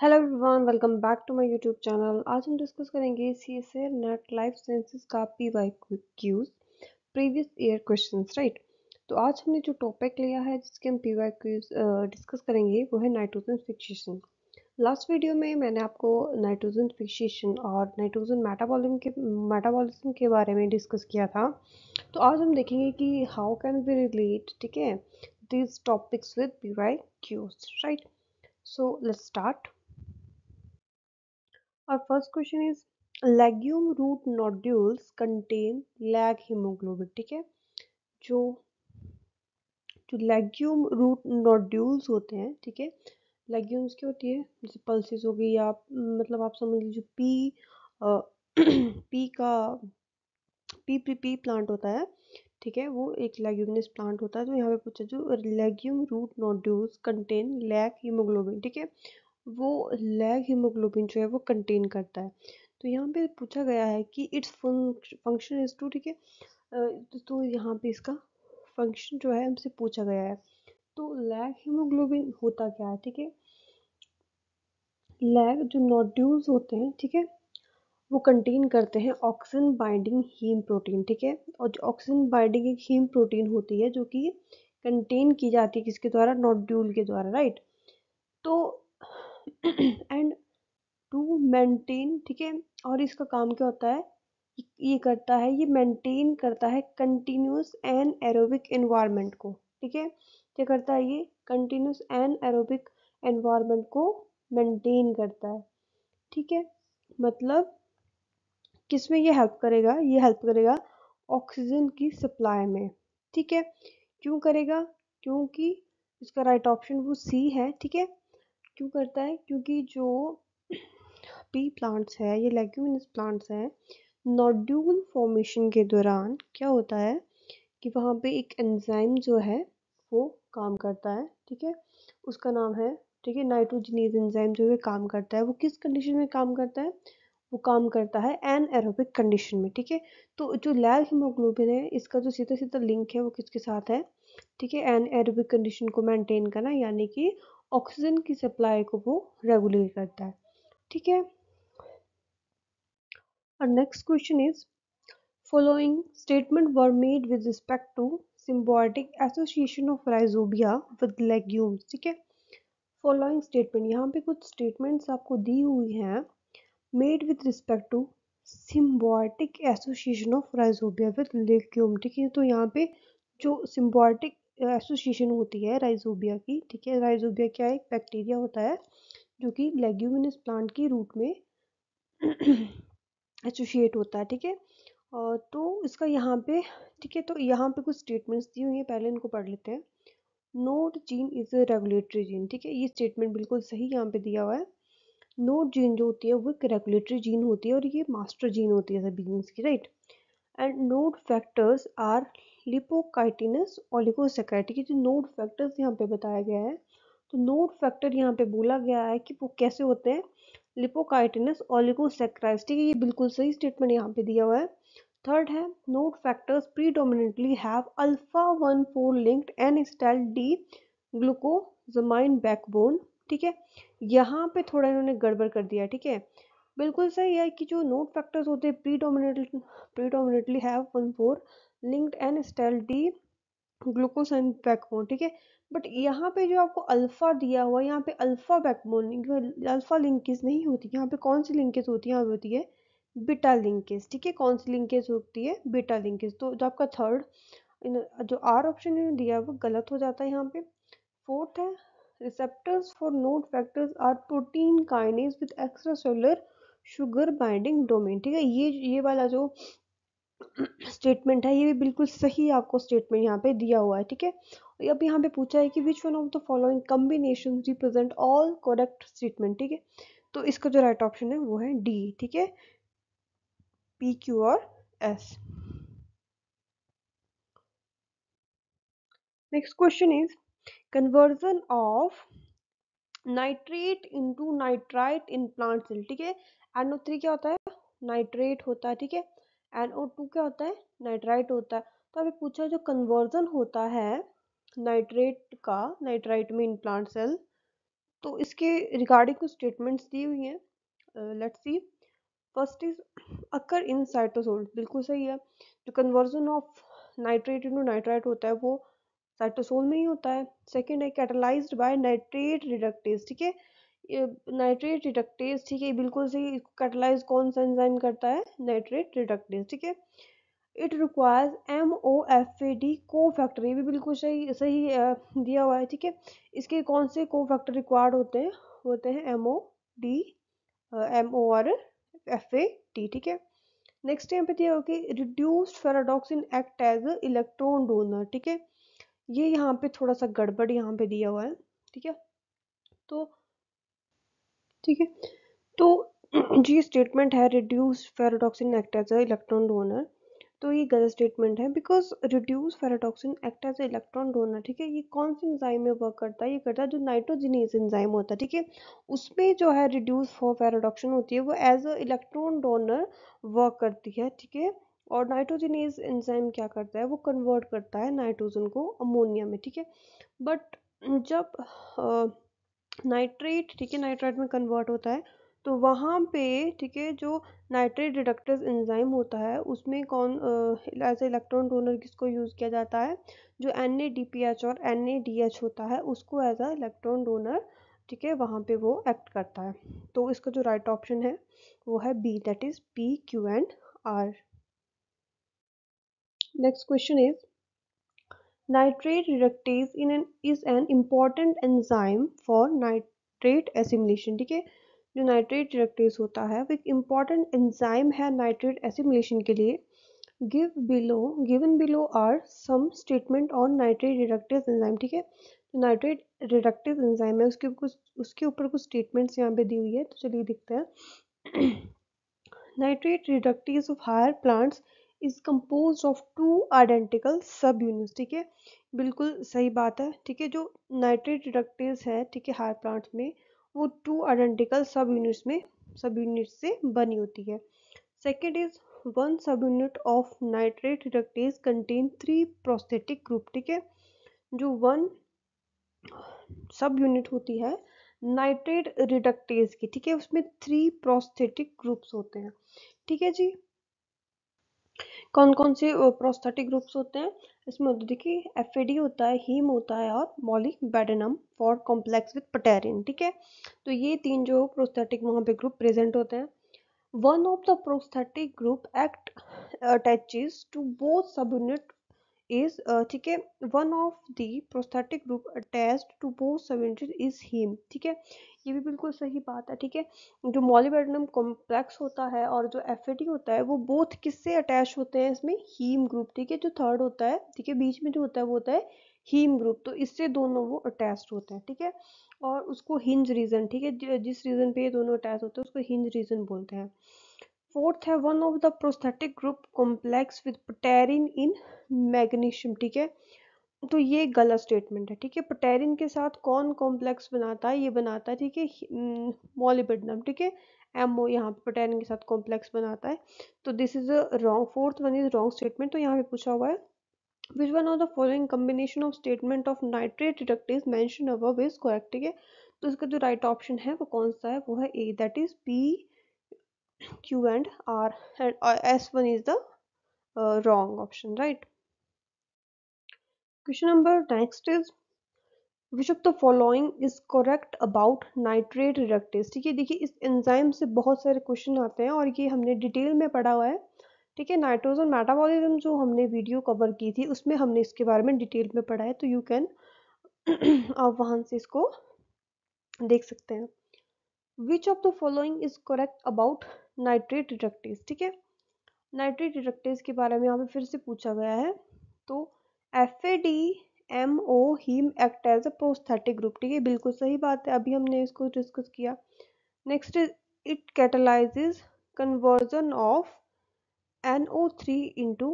Hello everyone welcome back to my YouTube channel आज हम discuss करेंगे C S A NET life sciences का P Y Qs previous year question right तो आज हमने जो टॉपिक लिया है जिसके हम पी वाई क्यूज डिस्कस करेंगे वो है नाइट्रोजन फिक्सेशन लास्ट वीडियो में मैंने आपको नाइट्रोजन फिक्सेशन और नाइट्रोजन मेटाबॉलिज्म के मेटाबॉलिज्म के बारे में डिस्कस किया था तो आज हम देखेंगे कि हाउ कैन वी रिलेट ठीक है this topics with P Y Qs right so let's start और first question is legume root nodules contain leghaemoglobin ठीक है जो जो लेग्यूम रूट नोड्यूल्स होते हैं ठीक है लेग्यूम्स क्या होती है जैसे पल्सिस हो गई या मतलब आप समझ लीजिए पी आ, पी का पी पी पी प्लांट होता है ठीक है वो एक लेग्यूमिनस प्लांट होता है तो यहाँ पे पूछा जो legume root nodules contain leghaemoglobin ठीक है वो लैग हीमोग्लोबिन जो है वो कंटेन करता है तो यहाँ पे पूछा गया है कि इट्स फंक्शन इज टू ठीक है तो, तो यहाँ पे इसका फंक्शन जो है हमसे पूछा गया है तो लैग हीमोग्लोबिन होता क्या है ठीक है लैग जो नोड्यूल्स होते हैं ठीक है वो कंटेन करते हैं ऑक्सीजन बाइंडिंग हीम प्रोटीन ठीक है और जो ऑक्सीजन बाइंडिंग एक हीम प्रोटीन होती है जो कि कंटेन की जाती है किसके द्वारा नोड्यूल के द्वारा राइट तो एंड टू मेंटेन ठीक है और इसका काम क्या होता है ये करता है ये मेंटेन करता है कंटिन्यूस एंड एरोबिक एनवायरनमेंट को ठीक है क्या करता है ये कंटिन्यूस एंड एरोबिक एनवायरनमेंट को मेंटेन करता है ठीक है मतलब किस में ये हेल्प करेगा ये हेल्प करेगा ऑक्सीजन की सप्लाई में ठीक है क्यों करेगा क्योंकि इसका राइट ऑप्शन वो सी है ठीक है क्यों करता है क्योंकि जो पी प्लांट्स है ये लेग्यूमिनस प्लांट्स हैं नोड्यूल फॉर्मेशन के दौरान क्या होता है कि वहाँ पे एक एंजाइम जो है वो काम करता है ठीक है उसका नाम है ठीक है नाइट्रोजनीज एंजाइम जो है काम करता है वो किस कंडीशन में काम करता है वो काम करता है एन एरोबिक कंडीशन में ठीक है तो जो लैग हीमोग्लोबिन है इसका जो सीधा सीधा लिंक है वो किसके साथ है ठीक है एन एरोबिक कंडीशन को मेंटेन करना यानी कि ऑक्सीजन की सप्लाई को वो रेगुलेट करता है ठीक है और next question is following statement were made with respect to symbiotic association of rhizobia with legumes ठीक है फॉलोइंग स्टेटमेंट यहाँ पे कुछ स्टेटमेंट्स आपको दी हुई हैं made with respect to symbiotic association of rhizobia with legume ठीक है तो यहाँ पे जो सिम्बॉटिक एसोसिएशन होती है राइजोबिया की ठीक है राइजोबिया क्या एक बैक्टीरिया होता है जो कि लेग्यूमिनस प्लांट की रूट में एसोशिएट होता है ठीक है और तो इसका यहाँ पे ठीक है तो यहाँ पे कुछ स्टेटमेंट्स दी हुई हैं पहले इनको पढ़ लेते हैं nod gene is a regulatory gene ठीक है ये स्टेटमेंट बिल्कुल सही यहाँ पे दिया हुआ है नोट जीन जो होती है वो एक रेगुलेटरी जीन होती है और ये मास्टर जीन होती है सभी जीन्स की right right? And nod factors are lipochitinous oligosaccharidic जो नोड फैक्टर्स यहाँ पे बताया गया है तो नोड फैक्टर यहाँ पे बोला गया है कि वो कैसे होते हैं लिपोकाइटिनस है ये बिल्कुल सही स्टेटमेंट यहाँ पे दिया हुआ है थर्ड है nod factors predominantly have alpha one four linked N acetyl D glucosamine backbone ठीक है यहाँ पे थोड़ा इन्होंने गड़बड़ कर दिया ठीक है बिल्कुल सही है कि जो नोट फैक्टर्स होते हैं predominantly predominantly have one four linked N acetyl D glucose and backbone ठीक है बट यहाँ पे जो आपको अल्फ़ा दिया हुआ यहाँ पे अल्फ़ा बैकबोन अल्फ़ा लिंकेज नहीं होती यहाँ पे कौन सी लिंकेज होती है होती है बीटा लिंकेज ठीक है कौन सी लिंकेज होती है बीटा लिंकेज तो जो आपका थर्ड जो आर ऑप्शन दिया वो गलत हो जाता है यहाँ पे फोर्थ है receptors for nod factors are protein kinase with extracellular sugar binding domain ठीक है ये ये वाला जो स्टेटमेंट है ये भी बिल्कुल सही आपको स्टेटमेंट यहाँ पे दिया हुआ है ठीक है अब यहाँ पे पूछा है कि which one of the following combination represent all correct statement ठीक है तो इसका जो राइट ऑप्शन है वो है डी ठीक है पी क्यू और S next question is conversion of nitrate into nitrite in plant cell ठीक है एन थ्री क्या होता है नाइट्रेट होता है ठीक है एन टू क्या होता है नाइट्राइट होता है तो अभी पूछा जो कन्वर्जन होता है नाइट्रेट का नाइट्राइट में इन प्लांट सेल तो इसके रिगार्डिंग कुछ स्टेटमेंट्स दी हुई हैं let's see first is occur in cytosol बिल्कुल सही है जो conversion of nitrate in nitrite होता है वो साइटोसोल में ही होता है सेकेंड है कैटलाइज बाय नाइट्रेट रिडक्टेज ठीक है नाइट्रेट रिडक्टेज ठीक है बिल्कुल सही कैटलाइज कौन सा एंजाइम करता है नाइट्रेट रिडक्टेज ठीक है it requires M O F A D cofactor ये भी बिल्कुल सही सही दिया हुआ है ठीक है इसके कौन से को फैक्टर रिक्वायर्ड होते हैं होते हैं M O D M O R F A D ठीक है नेक्स्ट यहाँ पे दिया हुआ कि reduced ferredoxin act as electron donor ठीक है ये यहाँ पे थोड़ा सा गड़बड़ यहाँ पे दिया हुआ है ठीक है तो ठीक है तो जी स्टेटमेंट है reduce ferredoxin act as a electron donor तो ये गलत स्टेटमेंट है because reduce ferredoxin act as electron donor ठीक है ये कौन से इंजाइम में वर्क करता है ये करता है जो नाइट्रोजिनेस इंजाइम होता है ठीक है उसमें जो है रिड्यूस फेराटॉक्सिन होती है वो as a electron donor work करती है ठीक है और नाइट्रोजिनेस इंजाइम क्या करता है वो कन्वर्ट करता है नाइट्रोजन को अमोनिया में ठीक है बट जब नाइट्रेट ठीक है नाइट्राइट में कन्वर्ट होता है तो वहाँ पे ठीक है जो नाइट्रेट डिडक्टिव एंजाइम होता है उसमें कौन एज इलेक्ट्रॉन डोनर किसको यूज़ किया जाता है जो N A D P H और एन ए डी एच होता है उसको एज अ इलेक्ट्रॉन डोनर ठीक है वहाँ पे वो एक्ट करता है तो इसका जो राइट ऑप्शन है वो है B that is P Q and R next question is Nitrate reductase in an, is an important enzyme for nitrate assimilation ठीक है जो नाइट्रेट रिडक्टेज होता है वो एक इम्पॉर्टेंट एंजाइम है नाइट्रेट एसिमुलेशन के लिए give below given below are some statement on nitrate reductase enzyme ठीक है जो नाइट्रेट रिडक्टेज एंजाइम है उसके कुछ उसके ऊपर कुछ स्टेटमेंट्स यहाँ पे दी हुई है तो चलिए देखते हैं nitrate reductase of higher plants is compose of two identical subunits ठीक है बिल्कुल सही बात है ठीक है जो नाइट्रेट डिडक्टिव है ठीक है हायर प्लांट में वो टू आइडेंटिकल सब यूनिट्स में सब यूनिट से बनी होती है second is one subunit of nitrate reductase contain three prosthetic group ठीक है जो वन सब यूनिट होती है नाइट्रेट रिडक्टेज की ठीक है उसमें थ्री प्रोस्थेटिक ग्रुप्स होते हैं ठीक है जी कौन कौन से प्रोस्थेटिक ग्रुप्स होते हैं इसमें होता देखिए एफ होता है हीम होता है और molybdenum for complex with pterin ठीक है तो ये तीन जो प्रोस्थेटिक वहाँ पे ग्रुप प्रेजेंट होते हैं one of the prosthetic group act attaches to both subunit is uh, ठीक है one of the prosthetic group attached to both subunits is haem ठीक है ये भी बिल्कुल सही बात है ठीक है जो मॉलीबेडनम कॉम्प्लेक्स होता है और जो एफ होता है वो बोथ किससे अटैच होते हैं इसमें हीम ग्रुप ठीक है जो थर्ड होता है ठीक है बीच में जो होता है वो होता है हीम ग्रुप तो इससे दोनों वो अटैच होते हैं ठीक है और उसको हिंज रीजन ठीक है जिस रीजन पे ये दोनों अटैच होते हैं उसको हिंज रीजन बोलते हैं फोर्थ है one of the prosthetic group complex with pterin in magnesium ठीक है तो ये गलत स्टेटमेंट है ठीक है पटेरिन के साथ कौन कॉम्प्लेक्स बनाता है ये बनाता है ठीक है मोलिबिडनम hmm, ठीक है एम ओ यहाँ पे पटेरिन के साथ कॉम्प्लेक्स बनाता है तो this is a wrong fourth one is wrong statement तो यहाँ पे पूछा हुआ है which one of the following combination of statement of nitrate reductase mentioned above is correct ठीक है तो इसका जो राइट right ऑप्शन है वो कौन सा है वो है A that is P and r and uh, s1 is the uh, wrong option right question number next is which of the following is correct about nitrate reductase ठीक है देखिए इस एंजाइम से बहुत सारे क्वेश्चन आते हैं और ये हमने डिटेल में पढ़ा हुआ है ठीक है नाइट्रोजन मेटाबॉलिज्म जो हमने वीडियो कवर की थी उसमें हमने इसके बारे में डिटेल में पढ़ा है तो यू कैन आप वहाँ से इसको देख सकते हैं which of the following is correct about nitrate reductase ठीक है नाइट्रेट डिडक्टेज के बारे में यहाँ पे फिर से पूछा गया है तो F A D M O haem act as a prosthetic group ठीक है बिल्कुल सही बात है अभी हमने इसको डिस्कस किया next is it catalyses conversion of N O three into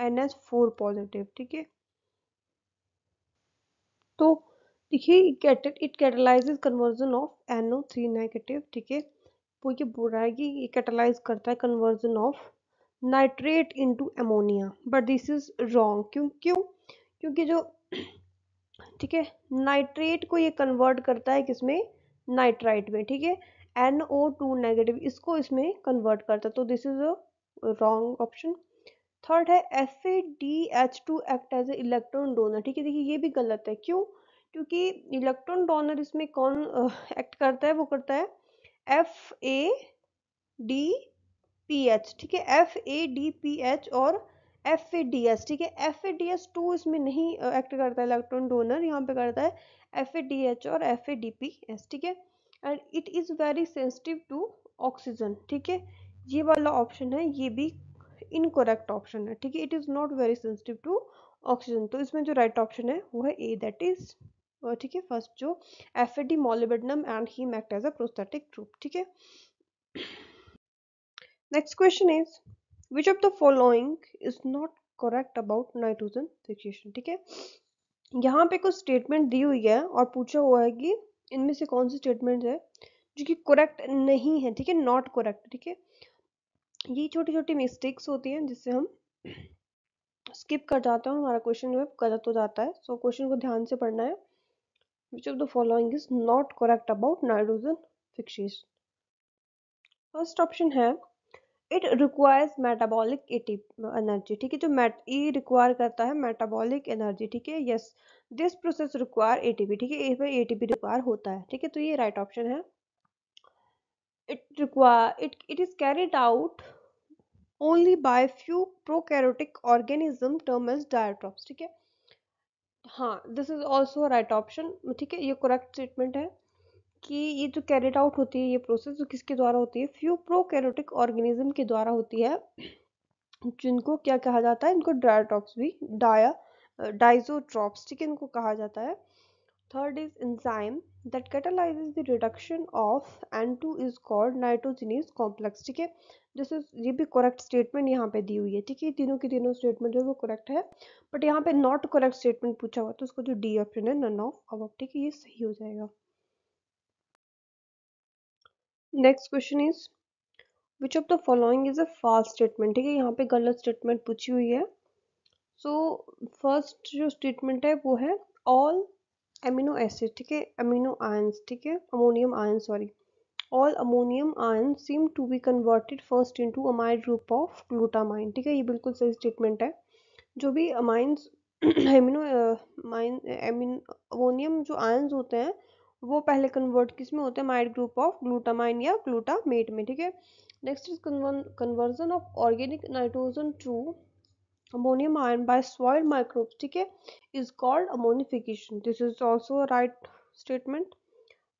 N S four positive ठीक है तो देखिए it catalyses conversion of N O three negative ठीक है वो ये बोल रहा है कि ये कैटलाइज करता है conversion of nitrate into ammonia but this is wrong क्यों क्यों क्योंकि जो ठीक है नाइट्रेट को ये कन्वर्ट करता है किसमें नाइट्राइट में ठीक है एन ओ टू नेगेटिव इसको इसमें कन्वर्ट करता है तो this is a wrong option third है F A D H two act as a electron donor ठीक है देखिए ये भी गलत है क्यों क्योंकि इलेक्ट्रॉन डोनर इसमें कौन एक्ट करता है वो करता है F A D P H ठीक है F A D P H और एफ ए डी एस ठीक है F A D S to इसमें नहीं एक्ट करता है इलेक्ट्रॉन डोनर यहाँ पे करता है एफ ए डी एच और F A D P S ठीक है and it is very sensitive to oxygen ठीक है ये वाला ऑप्शन है ये भी इनकोरेक्ट ऑप्शन है ठीक है it is not very sensitive to oxygen तो इसमें जो राइट right ऑप्शन है वो है ए दैट इज़ ठीक है फर्स्ट जो F A molybdenum and haem act as a prosthetic group ठीक है next question is which of the following is not correct about nitrogen fixation ठीक है यहाँ पे कुछ स्टेटमेंट दी हुई है और पूछा हुआ है कि इनमें से कौन सी स्टेटमेंट है जो कि करेक्ट नहीं है ठीक है नॉट करेक्ट ठीक है ये छोटी छोटी मिस्टेक्स होती हैं जिससे हम स्किप कर जाते हैं हमारा क्वेश्चन जो है गलत हो जाता है सो so, क्वेश्चन को ध्यान से पढ़ना है Which of the following is not correct about nitrogen fixation? First option है इट रिक्वायर्स मेटाबॉलिक एनर्जी ठीक है जो मैट ई रिक्वायर करता है मेटाबॉलिक एनर्जी ठीक है yes this process require ATP ठीक है ए पर एटीपी रिक्वायर होता है ठीक है तो ये राइट right ऑप्शन है it require it it is carried out only by few prokaryotic organism term as diazotrophs ठीक है हाँ this is also right option ठीक है ये करेक्ट स्टेटमेंट है कि ये जो कैरिड आउट होती है ये प्रोसेस जो किसके द्वारा होती है फ्यू प्रो कैरोटिक ऑर्गेनिज्म के द्वारा होती है जिनको क्या कहा जाता है इनको डायाटॉप्स भी डाया डाइजोट्रॉप्स ठीक है इनको कहा जाता है Third is enzyme that catalyzes the reduction of N2 is called nitrogenase complex ठीक है दिस इज ये भी करेक्ट स्टेटमेंट यहाँ पे दी हुई है ठीक है तीनों के तीनों स्टेटमेंट जो है वो करेक्ट है बट यहाँ पे नॉट करेक्ट स्टेटमेंट पूछा हुआ तो उसको जो डी ऑप्शन है नन ऑफ अब ठीक है ये सही हो जाएगा next question is which of the following is a फास्ट स्टेटमेंट ठीक है यहाँ पे गलत स्टेटमेंट पूछी हुई है सो फर्स्ट जो स्टेटमेंट है वो है ऑल एमिनो एसिड ठीक है amino ions ठीक है ammonium ions sorry all ammonium ions seem to be converted first into amide group of glutamine ठीक है ये बिल्कुल सही स्टेटमेंट है जो भी amines amino mine amine ammonium जो आयन्स होते हैं वो पहले कन्वर्ट किस में होते हैं माइड ग्रुप ऑफ ग्लूटामाइन या ग्लूटामेट में ठीक है next is conversion of organic nitrogen to ammonium ion by soil microbes, ठीक है is called ammonification this is also right statement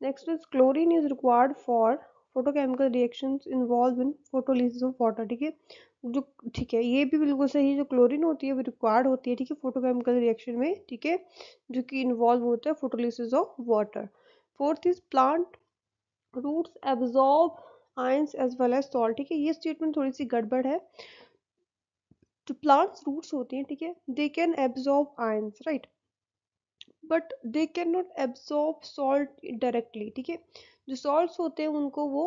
next is chlorine is required for photochemical reaction involve in photolysis of water ठीक है जो ठीक है ये भी बिल्कुल सही जो क्लोरीन होती है वो रिक्वायर्ड होती है ठीक है फोटोकेमिकल रिएक्शन में ठीक है जो कि इन्वॉल्व होता है photolysis of water fourth is plant roots absorb ions as well as salt ठीक है ये स्टेटमेंट थोड़ी सी गड़बड़ है जो प्लांट्स रूट्स होते हैं ठीक है they can absorb ions right but they can not absorb salt directly ठीक है जो सॉल्ट्स होते हैं उनको वो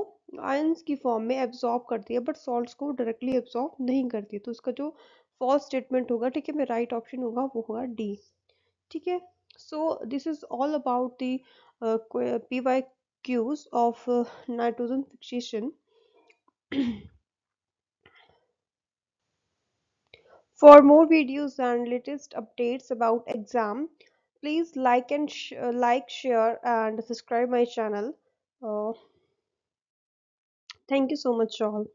आयंस की फॉर्म में एब्जॉर्ब करती है बट सॉल्ट्स को डायरेक्टली एब्जॉर्ब नहीं करती तो उसका जो फॉल्स स्टेटमेंट होगा ठीक है मेरा राइट ऑप्शन होगा वो होगा डी ठीक है so this is all about the P Y Qs of nitrogen fixation For more videos and latest updates about exam, please like and sh uh, like, share and subscribe my channel. Uh, thank you so much all.